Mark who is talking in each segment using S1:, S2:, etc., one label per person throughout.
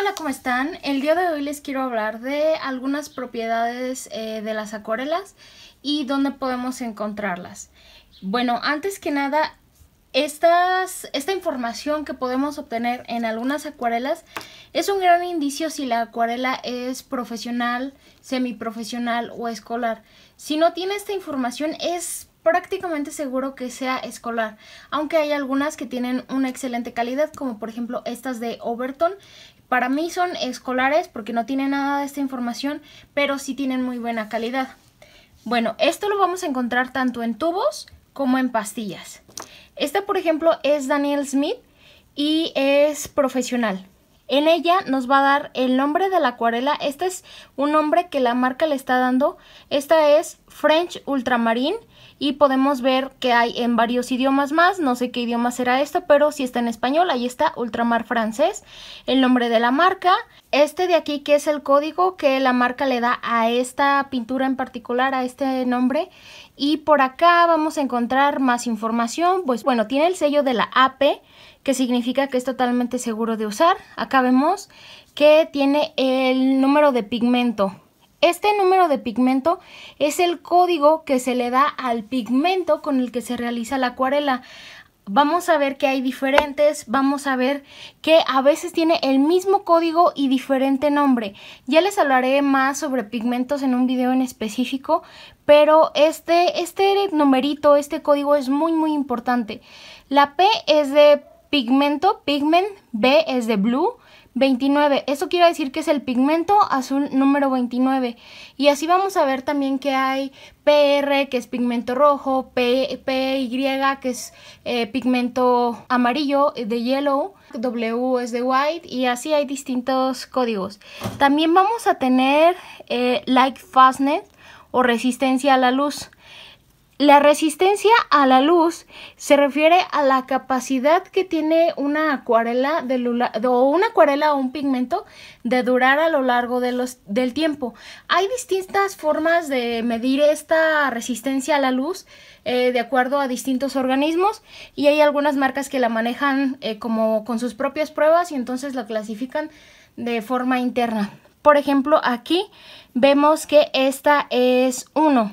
S1: Hola, ¿cómo están? El día de hoy les quiero hablar de algunas propiedades eh, de las acuarelas y dónde podemos encontrarlas. Bueno, antes que nada, esta información que podemos obtener en algunas acuarelas es un gran indicio si la acuarela es profesional, semiprofesional o escolar. Si no tiene esta información es prácticamente seguro que sea escolar, aunque hay algunas que tienen una excelente calidad, como por ejemplo estas de Overton, para mí son escolares porque no tienen nada de esta información, pero sí tienen muy buena calidad. Bueno, esto lo vamos a encontrar tanto en tubos como en pastillas. Esta, por ejemplo, es Daniel Smith y es profesional. En ella nos va a dar el nombre de la acuarela. Este es un nombre que la marca le está dando. Esta es French Ultramarine y podemos ver que hay en varios idiomas más. No sé qué idioma será esto, pero si está en español. Ahí está Ultramar francés, el nombre de la marca. Este de aquí que es el código que la marca le da a esta pintura en particular, a este nombre. Y por acá vamos a encontrar más información. Pues bueno, tiene el sello de la AP que significa que es totalmente seguro de usar. Acá vemos que tiene el número de pigmento. Este número de pigmento es el código que se le da al pigmento con el que se realiza la acuarela vamos a ver que hay diferentes, vamos a ver que a veces tiene el mismo código y diferente nombre. Ya les hablaré más sobre pigmentos en un video en específico, pero este, este numerito, este código es muy muy importante. La P es de pigmento, pigment, B es de blue, 29. eso quiere decir que es el pigmento azul número 29. Y así vamos a ver también que hay PR, que es pigmento rojo, PY, que es eh, pigmento amarillo, eh, de yellow, W es de white, y así hay distintos códigos. También vamos a tener eh, light fastness o resistencia a la luz. La resistencia a la luz se refiere a la capacidad que tiene una acuarela o una acuarela o un pigmento de durar a lo largo de los, del tiempo. Hay distintas formas de medir esta resistencia a la luz eh, de acuerdo a distintos organismos y hay algunas marcas que la manejan eh, como con sus propias pruebas y entonces la clasifican de forma interna. Por ejemplo, aquí vemos que esta es 1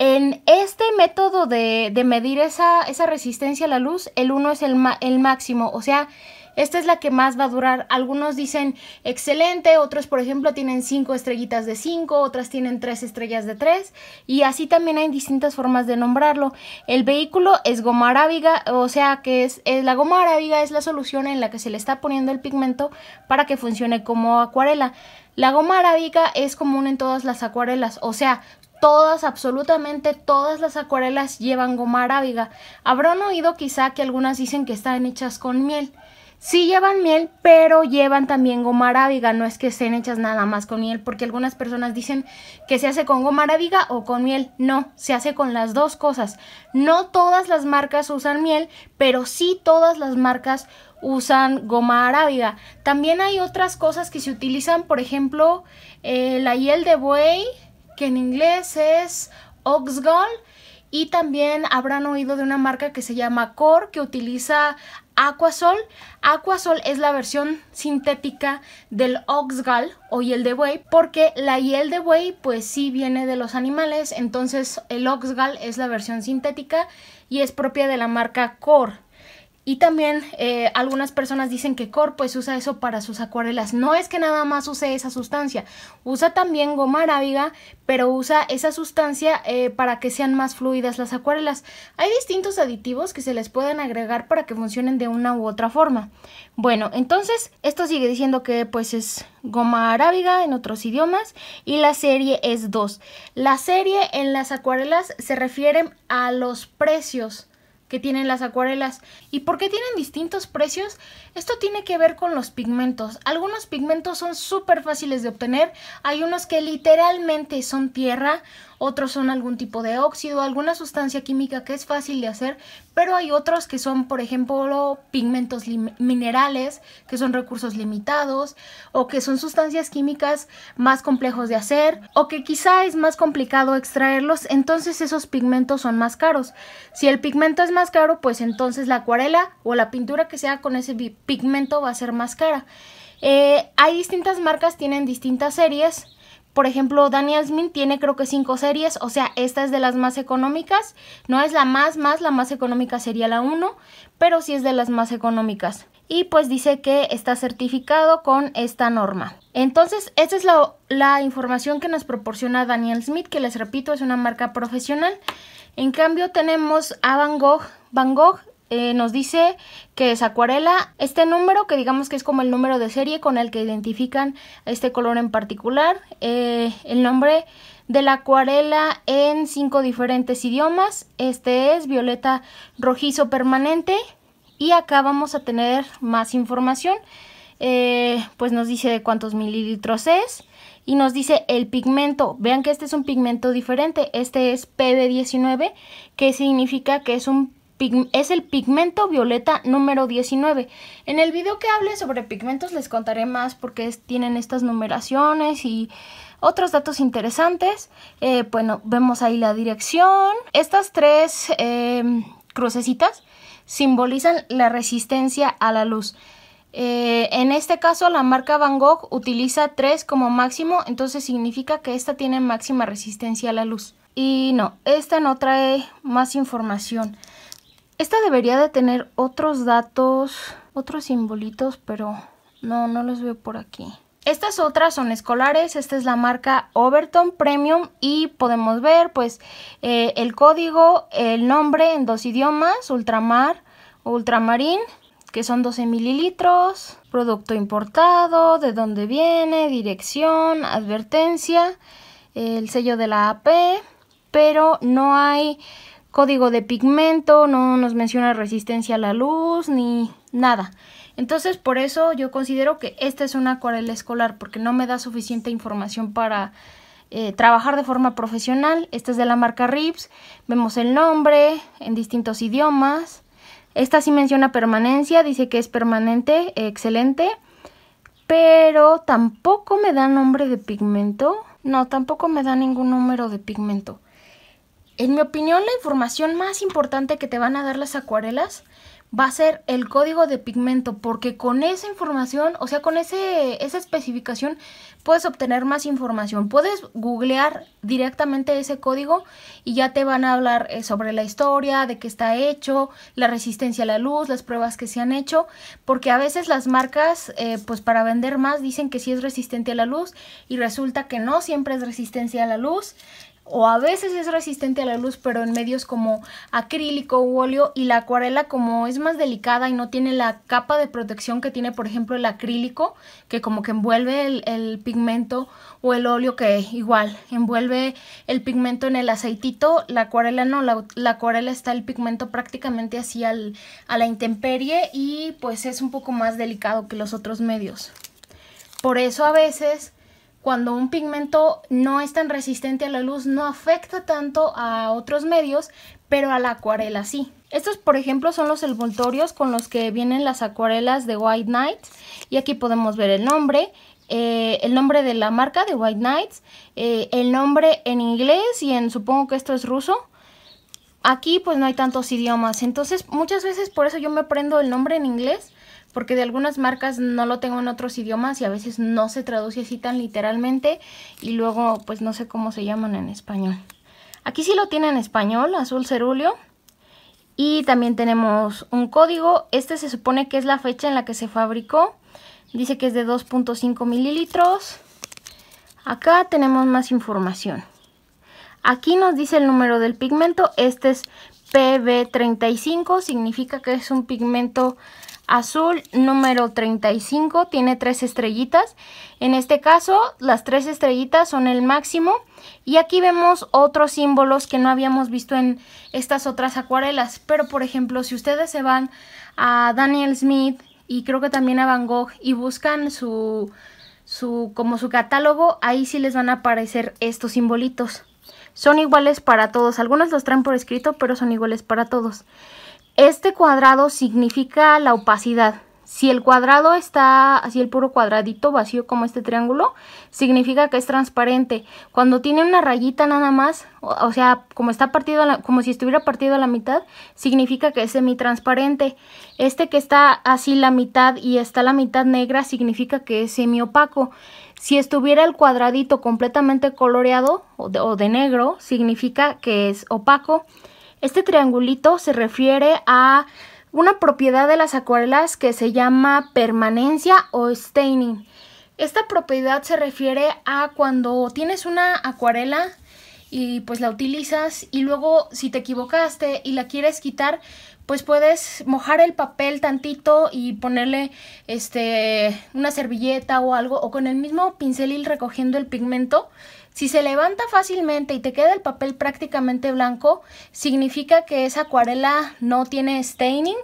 S1: en este método de, medir esa, resistencia a la luz, el 1 es el, el máximo, o sea, esta es la que más va a durar. Algunos dicen excelente, otros por ejemplo tienen 5 estrellitas de 5, otras tienen 3 estrellas de 3 y así también hay distintas formas de nombrarlo. El vehículo es goma arábiga, o sea que es, la goma arábiga es la solución en la que se le está poniendo el pigmento para que funcione como acuarela. La goma arábiga es común en todas las acuarelas, o sea, Todas, absolutamente todas las acuarelas llevan goma arábiga. Habrán oído quizá que algunas dicen que están hechas con miel. Sí llevan miel, pero llevan también goma arábiga, no es que estén hechas nada más con miel, porque algunas personas dicen que se hace con goma arábiga o con miel. No, se hace con las dos cosas. No todas las marcas usan miel, pero sí todas las marcas usan goma arábiga. También hay otras cosas que se utilizan, por ejemplo, eh, la hiel de buey, que en inglés es Oxgall. Y también habrán oído de una marca que se llama Core, que utiliza Aquasol. Aquasol es la versión sintética del Oxgall o hiel de buey, porque la hiel de buey pues sí viene de los animales, entonces el Oxgall es la versión sintética y es propia de la marca Core. Y también eh, algunas personas dicen que Corpo usa eso para sus acuarelas. No es que nada más use esa sustancia, usa también goma arábiga, pero usa esa sustancia eh, para que sean más fluidas las acuarelas. Hay distintos aditivos que se les pueden agregar para que funcionen de una u otra forma. Bueno, entonces esto sigue diciendo que pues es goma arábiga en otros idiomas y la serie es 2. La serie en las acuarelas se refiere a los precios que tienen las acuarelas. ¿Y porque tienen distintos precios? Esto tiene que ver con los pigmentos. Algunos pigmentos son súper fáciles de obtener, hay unos que literalmente son tierra, otros son algún tipo de óxido, alguna sustancia química que es fácil de hacer, pero hay otros que son, por ejemplo, pigmentos minerales, que son recursos limitados, o que son sustancias químicas más complejos de hacer, o que quizá es más complicado extraerlos, entonces esos pigmentos son más caros. Si el pigmento es más caro, pues entonces la acuarela o la pintura que sea con ese pigmento va a ser más cara. Eh, hay distintas marcas, tienen distintas series. Por ejemplo, Daniel Smith tiene creo que cinco series, o sea, esta es de las más económicas. No es la más, más, la más económica sería la 1, pero sí es de las más económicas. Y pues dice que está certificado con esta norma. Entonces, esta es la, la información que nos proporciona Daniel Smith, que les repito, es una marca profesional. En cambio, tenemos a Van Gogh. Van Gogh eh, nos dice que es acuarela este número, que digamos que es como el número de serie con el que identifican este color en particular, eh, el nombre de la acuarela en cinco diferentes idiomas, este es violeta rojizo permanente y acá vamos a tener más información, eh, pues nos dice de cuántos mililitros es, y nos dice el pigmento. Vean que este es un pigmento diferente. Este es PB19, que significa que es un es el pigmento violeta número 19. En el video que hable sobre pigmentos les contaré más porque tienen estas numeraciones y otros datos interesantes. Eh, bueno, vemos ahí la dirección. Estas tres em, crucecitas simbolizan la resistencia a la luz. Eh, en este caso la marca Van Gogh utiliza tres como máximo, entonces significa que esta tiene máxima resistencia a la luz. Y no, esta no trae más información. Esta debería de tener otros datos, otros simbolitos, pero no, no los veo por aquí. Estas otras son escolares, esta es la marca Overton Premium y podemos ver pues eh, el código, el nombre en dos idiomas, ultramar, ultramarín, que son 12 mililitros, producto importado, de dónde viene, dirección, advertencia, el sello de la AP, pero no hay código de pigmento, no nos menciona resistencia a la luz ni nada. Entonces por eso yo considero que esta es una acuarela escolar porque no me da suficiente información para eh, trabajar de forma profesional. Esta es de la marca Rips, vemos el nombre en distintos idiomas. Esta sí menciona permanencia, dice que es permanente, excelente, pero tampoco me da nombre de pigmento. No, tampoco me da ningún número de pigmento. En mi opinión, la información más importante que te van a dar las acuarelas va a ser el código de pigmento, porque con esa información, o sea, con ese, esa especificación, puedes obtener más información. Puedes googlear directamente ese código y ya te van a hablar eh, sobre la historia, de qué está hecho, la resistencia a la luz, las pruebas que se han hecho, porque a veces las marcas, eh, pues para vender más, dicen que sí es resistente a la luz y resulta que no siempre es resistencia a la luz o a veces es resistente a la luz, pero en medios como acrílico u óleo y la acuarela como es más delicada y no tiene la capa de protección que tiene por ejemplo el acrílico, que como que envuelve el, pigmento o el óleo que igual envuelve el pigmento en el aceitito, la acuarela no, la, acuarela está el pigmento prácticamente así a la intemperie y pues es un poco más delicado que los otros medios. Por eso a veces cuando un pigmento no es tan resistente a la luz, no afecta tanto a otros medios, pero a la acuarela sí. Estos, por ejemplo, son los envoltorios con los que vienen las acuarelas de White Nights. Y aquí podemos ver el nombre, eh, el nombre de la marca de White Nights, eh, el nombre en inglés y en supongo que esto es ruso. Aquí pues no hay tantos idiomas, entonces muchas veces por eso yo me aprendo el nombre en inglés porque de algunas marcas no lo tengo en otros idiomas y a veces no se traduce así tan literalmente y luego pues no sé cómo se llaman en español. Aquí sí lo tiene en español, azul cerúleo. Y también tenemos un código, este se supone que es la fecha en la que se fabricó, dice que es de 2.5 mililitros. Acá tenemos más información. Aquí nos dice el número del pigmento, este es PB35, significa que es un pigmento azul número 35 tiene tres estrellitas. En este caso las tres estrellitas son el máximo y aquí vemos otros símbolos que no habíamos visto en estas otras acuarelas. Pero por ejemplo si ustedes se van a Daniel Smith y creo que también a Van Gogh y buscan su, su como su catálogo, ahí sí les van a aparecer estos simbolitos. Son iguales para todos, algunos los traen por escrito pero son iguales para todos. Este cuadrado significa la opacidad. Si el cuadrado está así, el puro cuadradito vacío como este triángulo, significa que es transparente. Cuando tiene una rayita nada más, o, sea, como está partido, como si estuviera partido a la mitad, significa que es semitransparente. Este que está así la mitad y está la mitad negra, significa que es semiopaco. Si estuviera el cuadradito completamente coloreado o de negro, significa que es opaco. Este triangulito se refiere a una propiedad de las acuarelas que se llama permanencia o staining. Esta propiedad se refiere a cuando tienes una acuarela y pues la utilizas y luego si te equivocaste y la quieres quitar, pues puedes mojar el papel tantito y ponerle este una servilleta o algo o con el mismo pincel ir recogiendo el pigmento si se levanta fácilmente y te queda el papel prácticamente blanco, significa que esa acuarela no tiene staining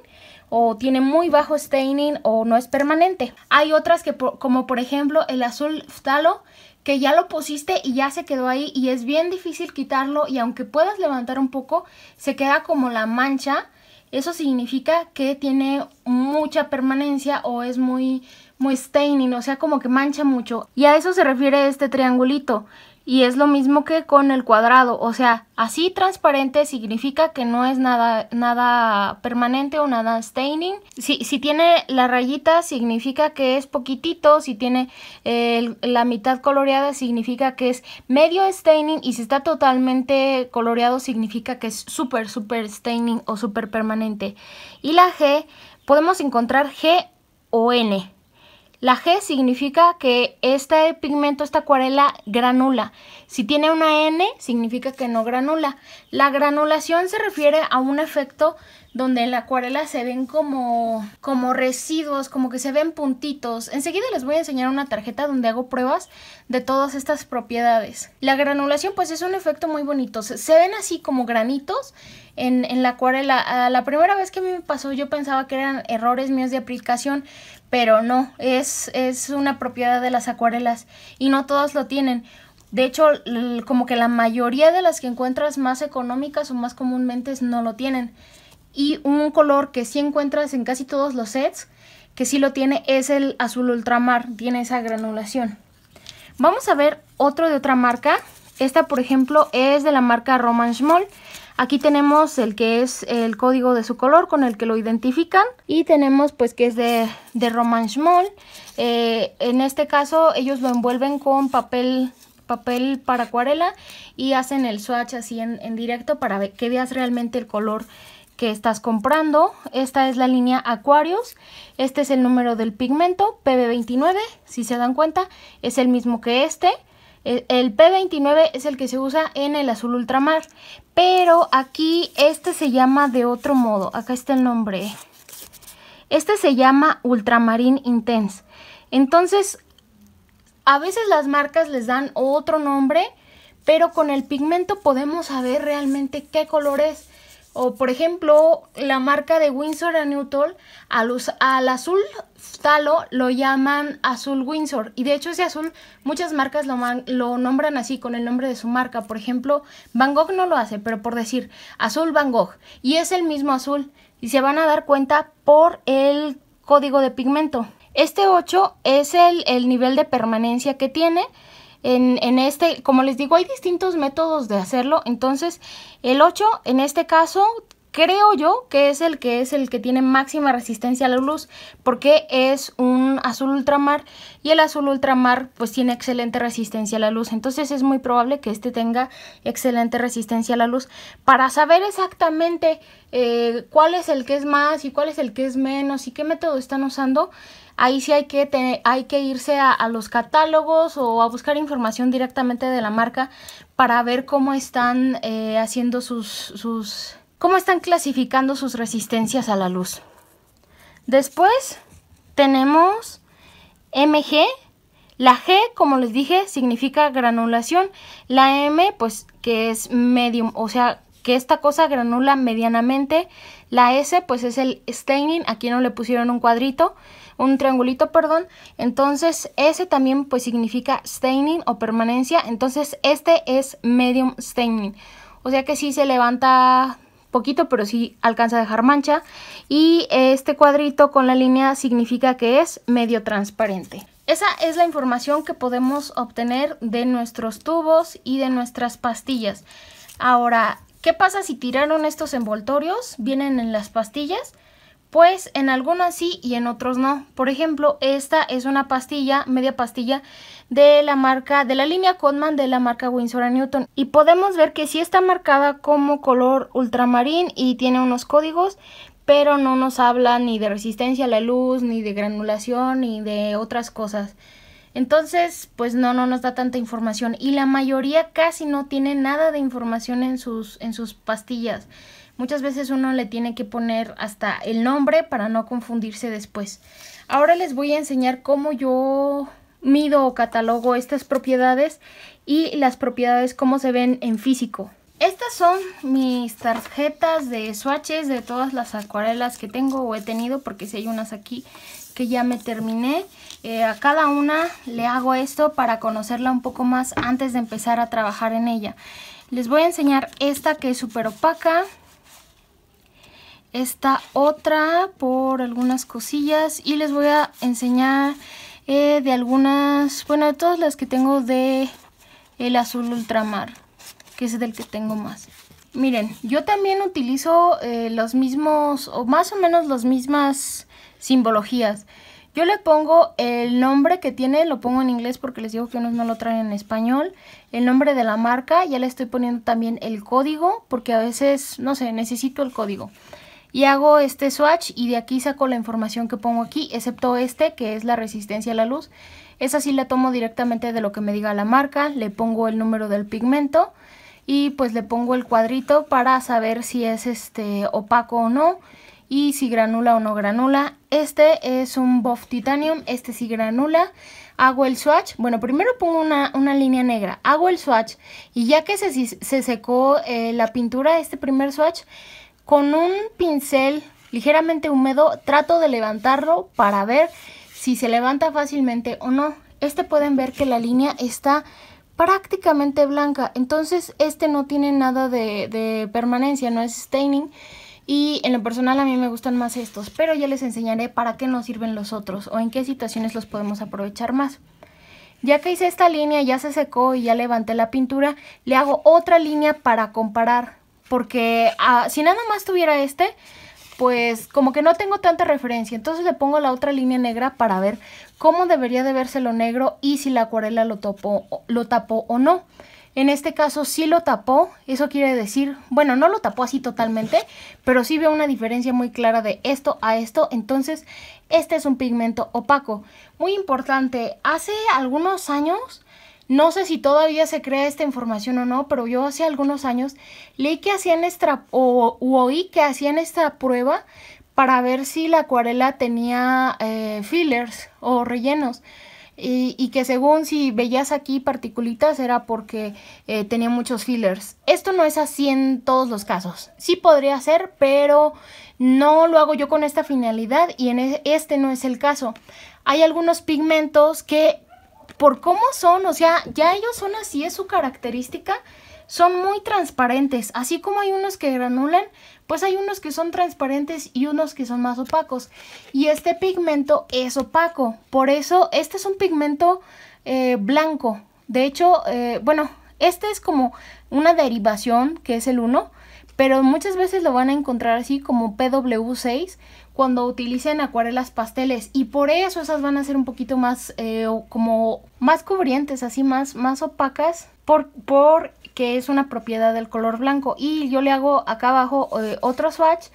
S1: o tiene muy bajo staining o no es permanente. Hay otras que como por ejemplo el azul phtalo que ya lo pusiste y ya se quedó ahí y es bien difícil quitarlo y aunque puedas levantar un poco se queda como la mancha. Eso significa que tiene mucha permanencia o es muy muy staining, o sea como que mancha mucho. Y a eso se refiere este triangulito. Y es lo mismo que con el cuadrado, o sea, así transparente significa que no es nada, nada permanente o nada staining. Si, si tiene la rayita significa que es poquitito, si tiene eh, la mitad coloreada significa que es medio staining y si está totalmente coloreado significa que es súper, súper staining o súper permanente. Y la G, podemos encontrar G o N. La G significa que este pigmento, esta acuarela, granula. Si tiene una N, significa que no granula. La granulación se refiere a un efecto donde en la acuarela se ven como, como residuos, como que se ven puntitos. Enseguida les voy a enseñar una tarjeta donde hago pruebas de todas estas propiedades. La granulación pues es un efecto muy bonito. Se, ven así como granitos en, en la acuarela. Ah, la primera vez que a mí me pasó yo pensaba que eran errores míos de aplicación, pero no, es, una propiedad de las acuarelas y no todas lo tienen. De hecho, como que la mayoría de las que encuentras más económicas o más comúnmente no lo tienen. Y un color que sí encuentras en casi todos los sets, que sí lo tiene, es el azul ultramar, tiene esa granulación. Vamos a ver otro de otra marca. Esta, por ejemplo, es de la marca Roman Schmoll. Aquí tenemos el que es el código de su color con el que lo identifican y tenemos pues que es de, de Romance Mall. Eh, en este caso ellos lo envuelven con papel papel para acuarela y hacen el swatch así en, directo para que veas realmente el color que estás comprando. Esta es la línea Aquarius. Este es el número del pigmento, PB29. Si se dan cuenta, es el mismo que este. E, el, pb P29 es el que se usa en el azul ultramar, pero aquí este se llama de otro modo. Acá está el nombre. Este se llama Ultramarín Intense. Entonces, a veces las marcas les dan otro nombre, pero con el pigmento podemos saber realmente qué color es. O por ejemplo, la marca de Windsor Newton al, al azul talo lo llaman azul Windsor. Y de hecho ese azul muchas marcas lo, lo nombran así con el nombre de su marca. Por ejemplo, Van Gogh no lo hace, pero por decir azul Van Gogh. Y es el mismo azul. Y se van a dar cuenta por el código de pigmento. Este 8 es el, el nivel de permanencia que tiene. En, en, este, como les digo, hay distintos métodos de hacerlo. Entonces, el 8, en este caso, creo yo que es el que es el que tiene máxima resistencia a la luz, porque es un azul ultramar y el azul ultramar pues tiene excelente resistencia a la luz. Entonces es muy probable que este tenga excelente resistencia a la luz. Para saber exactamente eh, cuál es el que es más y cuál es el que es menos y qué método están usando, ahí sí hay que, hay que irse a, los catálogos o a buscar información directamente de la marca para ver cómo están eh, haciendo sus, sus... cómo están clasificando sus resistencias a la luz. Después tenemos MG. La G, como les dije, significa granulación. La M, pues que es medium, o sea, que esta cosa granula medianamente. La S, pues es el staining. Aquí no le pusieron un cuadrito, un triangulito, perdón. Entonces, S también, pues significa staining o permanencia. Entonces, este es medium staining. O sea que sí se levanta poquito, pero sí alcanza a dejar mancha. Y este cuadrito con la línea significa que es medio transparente. Esa es la información que podemos obtener de nuestros tubos y de nuestras pastillas. Ahora, ¿qué pasa si tiraron estos envoltorios? Vienen en las pastillas pues en algunos sí y en otros no. Por ejemplo, esta es una pastilla, media pastilla, de la marca, de la línea Codman de la marca Winsor Newton. Y podemos ver que sí está marcada como color ultramarín y tiene unos códigos, pero no nos habla ni de resistencia a la luz, ni de granulación, ni de otras cosas. Entonces, pues no, no nos da tanta información. Y la mayoría casi no tiene nada de información en sus, en sus pastillas. Muchas veces uno le tiene que poner hasta el nombre para no confundirse después. Ahora les voy a enseñar cómo yo mido o catalogo estas propiedades y las propiedades cómo se ven en físico. Estas son mis tarjetas de swatches de todas las acuarelas que tengo o he tenido porque si hay unas aquí que ya me terminé. Eh, a cada una le hago esto para conocerla un poco más antes de empezar a trabajar en ella. Les voy a enseñar esta que es súper opaca esta otra por algunas cosillas y les voy a enseñar eh, de algunas, bueno, de todas las que tengo de el azul ultramar, que es del que tengo más. Miren, yo también utilizo eh, los mismos, o más o menos las mismas simbologías. Yo le pongo el nombre que tiene, lo pongo en inglés porque les digo que unos no lo traen en español. El nombre de la marca, ya le estoy poniendo también el código porque a veces, no sé, necesito el código y hago este swatch y de aquí saco la información que pongo aquí, excepto este que es la resistencia a la luz. Esa sí la tomo directamente de lo que me diga la marca, le pongo el número del pigmento y pues le pongo el cuadrito para saber si es este opaco o no y si granula o no granula. Este es un buff titanium, este sí granula. Hago el swatch, bueno primero pongo una, línea negra, hago el swatch y ya que se, secó eh, la pintura, este primer swatch, con un pincel ligeramente húmedo trato de levantarlo para ver si se levanta fácilmente o no. Este pueden ver que la línea está prácticamente blanca, entonces este no tiene nada de, permanencia, no es staining. Y en lo personal a mí me gustan más estos, pero ya les enseñaré para qué nos sirven los otros o en qué situaciones los podemos aprovechar más. Ya que hice esta línea, ya se secó y ya levanté la pintura, le hago otra línea para comparar. Porque ah, si nada más tuviera este, pues como que no tengo tanta referencia. Entonces le pongo la otra línea negra para ver cómo debería de verse lo negro y si la acuarela lo, topo, lo tapó o no. En este caso sí lo tapó, eso quiere decir, bueno, no lo tapó así totalmente, pero sí veo una diferencia muy clara de esto a esto, entonces este es un pigmento opaco. Muy importante, hace algunos años no sé si todavía se crea esta información o no, pero yo hace algunos años leí que hacían esta, o que hacían esta prueba para ver si la acuarela tenía eh, fillers o rellenos. Y, que según si veías aquí particulitas era porque eh, tenía muchos fillers. Esto no es así en todos los casos. Sí podría ser, pero no lo hago yo con esta finalidad y en e, este no es el caso. Hay algunos pigmentos que por cómo son, o sea, ya ellos son así, es su característica, son muy transparentes, así como hay unos que granulan, pues hay unos que son transparentes y unos que son más opacos. Y este pigmento es opaco, por eso este es un pigmento eh, blanco. De hecho, eh, bueno, este es como una derivación que es el 1, pero muchas veces lo van a encontrar así como PW6 cuando utilicen acuarelas pasteles y por eso esas van a ser un poquito más eh, como más cubrientes, así más, más opacas por, porque es una propiedad del color blanco y yo le hago acá abajo eh, otro swatch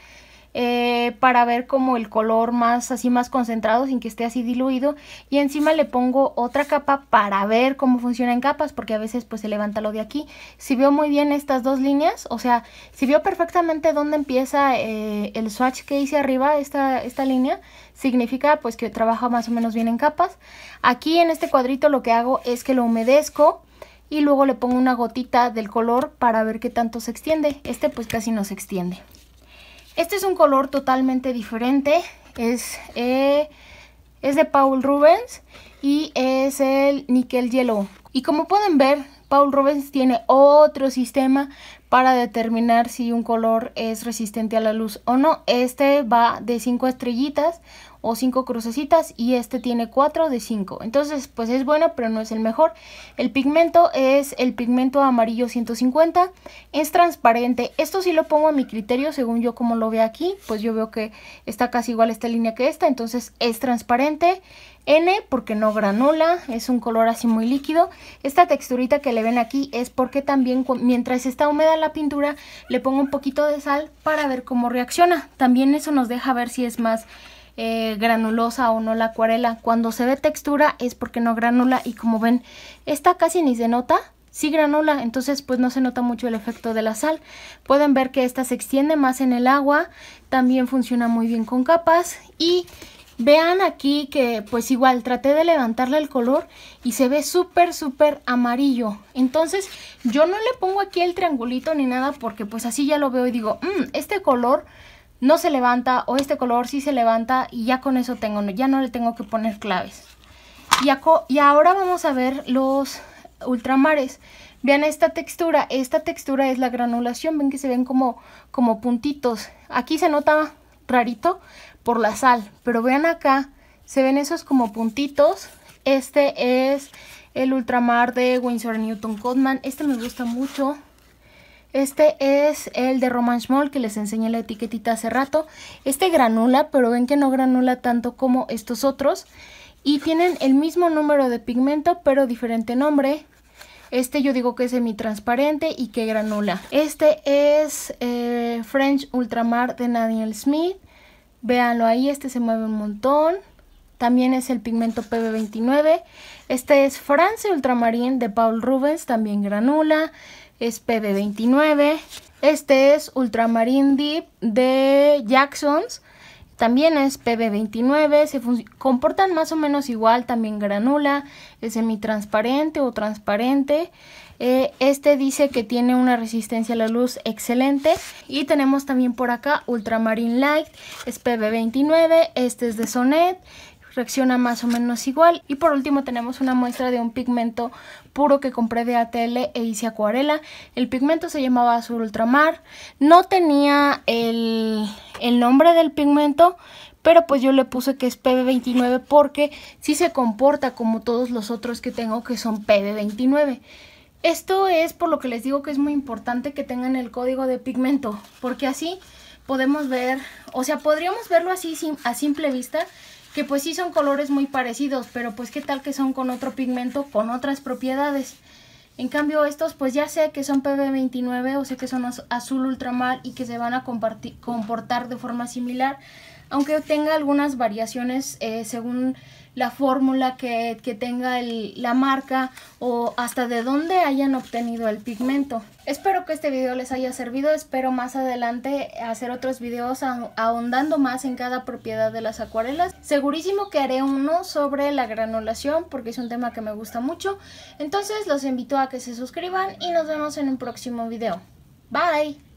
S1: eh, para ver como el color más así más concentrado sin que esté así diluido y encima le pongo otra capa para ver cómo funciona en capas porque a veces pues se levanta lo de aquí si veo muy bien estas dos líneas o sea si vio perfectamente dónde empieza eh, el swatch que hice arriba esta, esta línea significa pues que trabaja más o menos bien en capas aquí en este cuadrito lo que hago es que lo humedezco y luego le pongo una gotita del color para ver qué tanto se extiende este pues casi no se extiende este es un color totalmente diferente. Es, eh, es de Paul Rubens y es el níquel hielo. Y como pueden ver, Paul Rubens tiene otro sistema para determinar si un color es resistente a la luz o no. Este va de 5 estrellitas o 5 crucecitas y este tiene 4 de 5. Entonces pues es bueno pero no es el mejor. El pigmento es el pigmento amarillo 150. Es transparente. Esto sí lo pongo a mi criterio según yo como lo veo aquí. Pues yo veo que está casi igual esta línea que esta. Entonces es transparente. N porque no granula, es un color así muy líquido. Esta texturita que le ven aquí es porque también mientras está húmeda la pintura, le pongo un poquito de sal para ver cómo reacciona. También eso nos deja ver si es más eh, granulosa o no la acuarela. Cuando se ve textura es porque no granula y como ven, esta casi ni se nota. si granula, entonces pues no se nota mucho el efecto de la sal. Pueden ver que esta se extiende más en el agua, también funciona muy bien con capas y Vean aquí que pues igual traté de levantarle el color y se ve súper súper amarillo. Entonces yo no le pongo aquí el triangulito ni nada porque pues así ya lo veo y digo, mm, este color no se levanta o este color sí se levanta y ya con eso tengo, ya no le tengo que poner claves. Y, y ahora vamos a ver los ultramares. Vean esta textura, esta textura es la granulación, ven que se ven como, como puntitos. Aquí se nota rarito, por la sal. Pero vean acá, se ven esos como puntitos. Este es el Ultramar de Winsor Newton Codman, Este me gusta mucho. Este es el de Romance Mall que les enseñé la etiquetita hace rato. Este granula, pero ven que no granula tanto como estos otros. Y tienen el mismo número de pigmento, pero diferente nombre. Este yo digo que es semi-transparente y que granula. Este es eh, French Ultramar de Daniel Smith. Véanlo ahí, este se mueve un montón. También es el pigmento PB29. Este es France Ultramarine de Paul Rubens, también granula. Es PB29. Este es Ultramarine Deep de Jacksons. También es PB29, se comportan más o menos igual, también granula, es semitransparente o transparente. Eh, este dice que tiene una resistencia a la luz excelente. Y tenemos también por acá Ultramarine Light, es PB29, este es de Sonet reacciona más o menos igual. Y por último tenemos una muestra de un pigmento puro que compré de ATL e hice acuarela. El pigmento se llamaba azul ultramar. No tenía el, el nombre del pigmento, pero pues yo le puse que es PB29 porque sí se comporta como todos los otros que tengo que son PB29. Esto es por lo que les digo que es muy importante que tengan el código de pigmento, porque así podemos ver, o sea, podríamos verlo así a simple vista, que pues sí son colores muy parecidos, pero pues qué tal que son con otro pigmento, con otras propiedades. En cambio estos pues ya sé que son PB29 o sé que son azul ultramar y que se van a comportar de forma similar, aunque tenga algunas variaciones eh, según la fórmula que, tenga la marca o hasta de dónde hayan obtenido el pigmento. Espero que este video les haya servido, espero más adelante hacer otros videos ahondando más en cada propiedad de las acuarelas. Segurísimo que haré uno sobre la granulación porque es un tema que me gusta mucho. Entonces los invito a que se suscriban y nos vemos en un próximo video. Bye!